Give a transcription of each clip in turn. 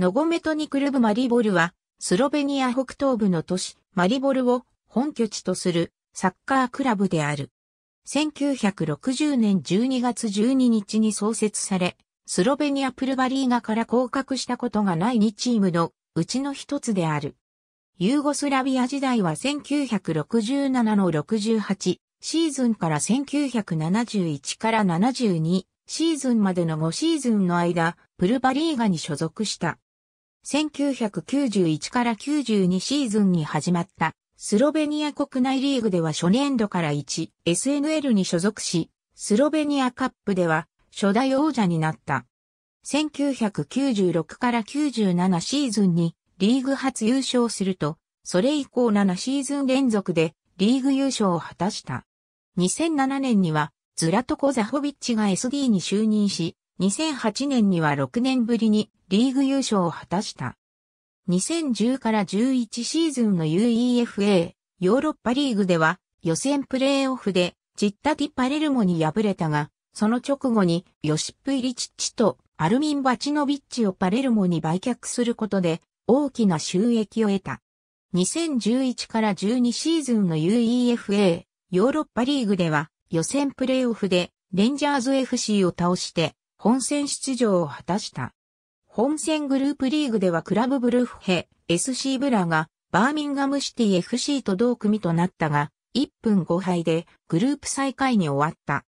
ノゴメトニクルブマリボルは、スロベニア北東部の都市、マリボルを本拠地とするサッカークラブである。1960年12月12日に創設され、スロベニアプルバリーガから降格したことがない2チームのうちの一つである。ユーゴスラビア時代は1967の68シーズンから1971から72シーズンまでの5シーズンの間、プルバリーガに所属した。1991から92シーズンに始まったスロベニア国内リーグでは初年度から1 SNL に所属し、スロベニアカップでは初代王者になった。1996から97シーズンにリーグ初優勝すると、それ以降7シーズン連続でリーグ優勝を果たした。2007年には、ズラトコ・ザホビッチが SD に就任し、2008年には6年ぶりにリーグ優勝を果たした。2010から11シーズンの UEFA ヨーロッパリーグでは予選プレーオフでチッタティ・パレルモに敗れたが、その直後にヨシップ・イリチッチとアルミン・バチノビッチをパレルモに売却することで大きな収益を得た。2011から12シーズンの UEFA ヨーロッパリーグでは予選プレーオフでレンジャーズ FC を倒して本戦出場を果たした。本戦グループリーグではクラブブルフヘ、SC ブラが、バーミンガムシティ FC と同組となったが、1分5敗でグループ最下位に終わった。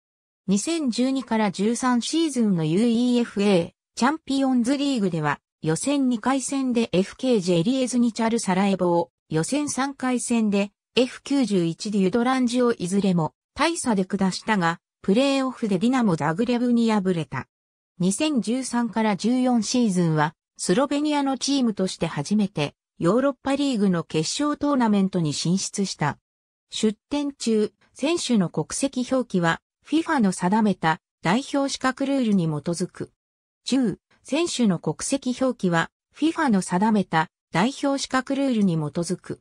2012から13シーズンの UEFA チャンピオンズリーグでは、予選2回戦で FKJ リエズニチャルサラエボを、予選3回戦で F91 でユドランジをいずれも大差で下したが、プレーオフでディナモザグレブに敗れた。2013から14シーズンは、スロベニアのチームとして初めて、ヨーロッパリーグの決勝トーナメントに進出した。出展中、選手の国籍表記は、FIFA の定めた代表資格ルールに基づく。中、選手の国籍表記は、FIFA の定めた代表資格ルールに基づく。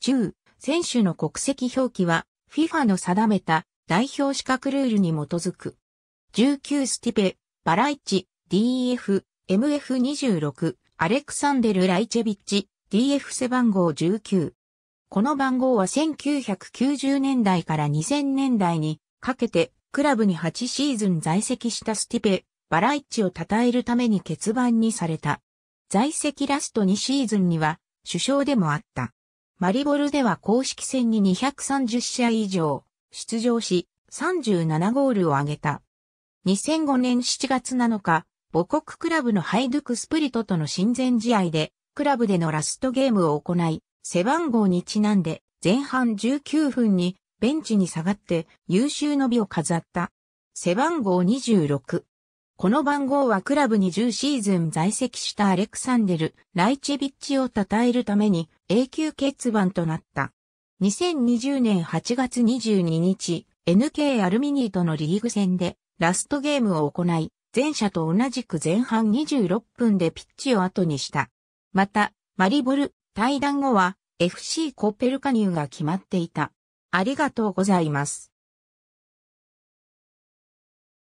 中、選手の国籍表記は、FIFA の定めた代表資格ルールに基づく。19スティペ、バライチ、DF、MF26、アレクサンデル・ライチェビッチ、DF 背番号19。この番号は1990年代から2000年代にかけてクラブに8シーズン在籍したスティペ、バライチを称えるために欠番にされた。在籍ラスト2シーズンには首相でもあった。マリボルでは公式戦に230試合以上出場し37ゴールを挙げた。2005年7月7日、母国クラブのハイドゥクスプリトとの親善試合で、クラブでのラストゲームを行い、背番号にちなんで、前半19分にベンチに下がって優秀の美を飾った。背番号26。この番号はクラブに10シーズン在籍したアレクサンデル・ライチェビッチを称えるために永久欠番となった。2020年8月22日、NK アルミニーとのリーグ戦でラストゲームを行い、前者と同じく前半26分でピッチを後にした。また、マリボル、対談後は FC コペル加入が決まっていた。ありがとうございます。